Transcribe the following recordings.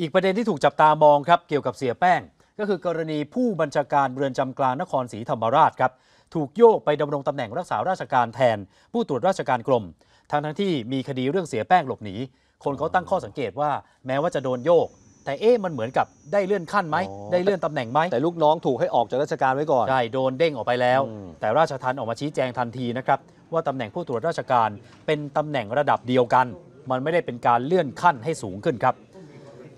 อีกประเด็นที่ถูกจับตามองครับเกี่ยวกับเสียแป้ง ก็คือกรณีผู้บัญชาการเรือนจำกลางนครศรีธรรมราชครับถูกโยกไปดำรงตำแหน่งรักษาราชการแทน ผู้ตรวจราชการกรมทั้งทั้งที่มีคดีเรื่องเสียแป้งหลบหนี คนเขาตั้งข้อสังเกตว่า แม้ว่าจะโดนโยก แต่เอ๊มันเหมือนกับได้เลื่อนขั้นไหมได้เลื่อนตำแหน่งไหมแต่ลูกน้องถูกให้ออกจากราชการไว้ก่อนใช่โดนเด้งออกไปแล้ว แต่ราชทันออกมาชี้แจงทันทีนะครับว่าตำแหน่งผู้ตรวจราชการเป็นตำแหน่งระดับเดียวกัน มันไม่ได้เป็นการเลื่อนขั้นให้สูงขึ้นครับ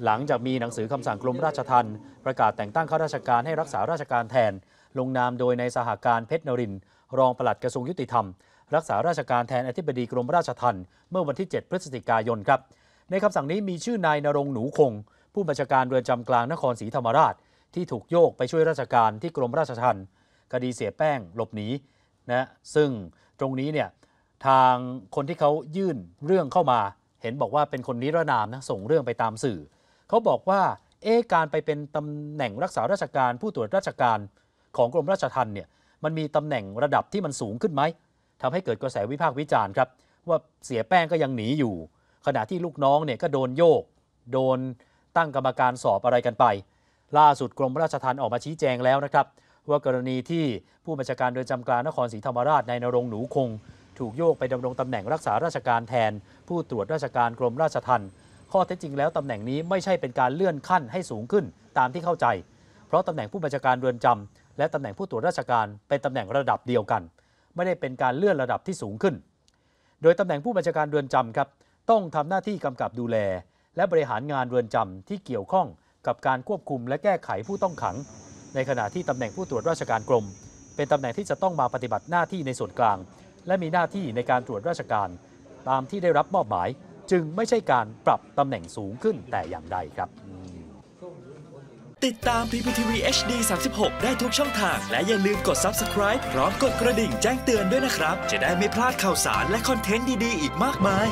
หลังจากมีหนังสือคำสั่งกรมราชทัณฑ์ประกาศแต่งตั้งข้าราชการให้รักษาราชการแทน ลงนามโดยใน สหการเพชรนรินรองปลัดกระทรวงยุติธรรม รักษาราชการแทนอธิบดีกรมราชทัณฑ์เมื่อวันที่ 7 พฤศจิกายนครับ ในคำสั่งนี้มีชื่อนายนรงหนูคง ผู้บัญชาการเรือนจำกลางนครศรีธรรมราช ที่ถูกโยกไปช่วยราชการที่กรมราชทัณฑ์คดีเสียแป้งหลบหนีนะซึ่งตรงนี้เนี่ยทางคนที่เขายื่นเรื่องเข้ามา เห็นบอกว่าเป็นคนนิรนามนะส่งเรื่องไปตามสื่อเขาบอกว่า เอการไปเป็นตำแหน่งรักษาราชการผู้ตรวจราชการของกรมราชทัณฑ์เนี่ยมันมีตำแหน่งระดับที่มันสูงขึ้นไหมทำให้เกิดกระแสวิพากษ์วิจารณ์ครับ ว่าเสียแป้งก็ยังหนีอยู่ ขณะที่ลูกน้องเนี่ยก็โดนโยก โดนตั้งกรรมการสอบอะไรกันไป ล่าสุดกรมราชทัณฑ์ออกมาชี้แจงแล้วนะครับ ว่ากรณีที่ผู้บัญชาการเรือนจำกลางนครศรีธรรมราชนายนรงหนูคง ถูกโยกไปดำรงตำแหน่งรักษาราชการแทน ผู้ตรวจราชการกรมราชทัณฑ์ข้อเท็จจริงแล้วตำแหน่งนี้ไม่ใช่เป็นการเลื่อนขั้นให้สูงขึ้น ตามที่เข้าใจ เพราะตำแหน่งผู้บัญชาการเรือนจำและตำแหน่งผู้ตรวจราชการเป็นตำแหน่งระดับเดียวกัน ไม่ได้เป็นการเลื่อนระดับที่สูงขึ้น โดยตำแหน่งผู้บัญชาการเรือนจำครับต้องทำหน้าที่กำกับดูแล และบริหารงานเรือนจำที่เกี่ยวข้องกับการควบคุม และแก้ไขผู้ต้องขัง ในขณะที่ตำแหน่งผู้ตรวจราชการกรมเป็นตำแหน่งที่จะต้องมาปฏิบัติหน้าที่ในส่วนกลาง และมีหน้าที่ในการตรวจราชการ ตามที่ได้รับมอบหมายจึงไม่ใช่การปรับตำแหน่งสูงขึ้นแต่อย่างใดครับ ติดตาม PPTV HD 36 ได้ทุกช่องทาง และอย่าลืมกด subscribe พร้อมกดกระดิ่งแจ้งเตือนด้วยนะครับ จะได้ไม่พลาดข่าวสารและคอนเทนต์ดีๆ อีกมากมาย